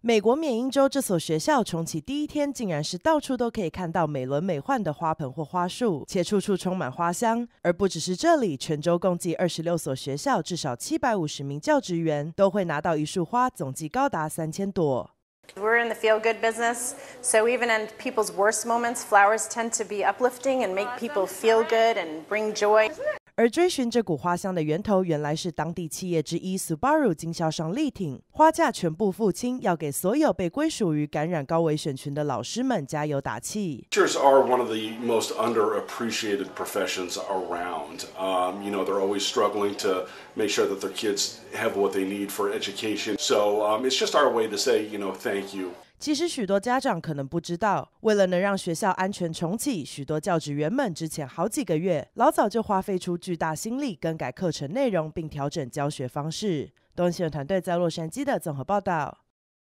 美国缅因州这所学校重启第一天，竟然是到处都可以看到美轮美奂的花盆或花束，且处处充满花香。而不只是这里，全州共计二十六所学校，至少七百五十名教职员都会拿到一束花，总计高达三千朵。We're in the feel-good business, so even in people's worst moments, flowers tend to be uplifting and make people feel good and bring joy. 而追寻这股花香的源头，原来是当地企业之一 Subaru 经销商力挺，花价全部付清，要给所有被归属于感染高危选群的老师们加油打气。Teachers are one of the most underappreciated professions around. Um, you know, they're always struggling to make sure that their kids have what they need for education. So um, it's just our way to say, you know, thank you. 其实许多家长可能不知道，为了能让学校安全重启，许多教职员们之前好几个月老早就花费出巨大心力，更改课程内容并调整教学方式。东森新闻团队在洛杉矶的综合报道。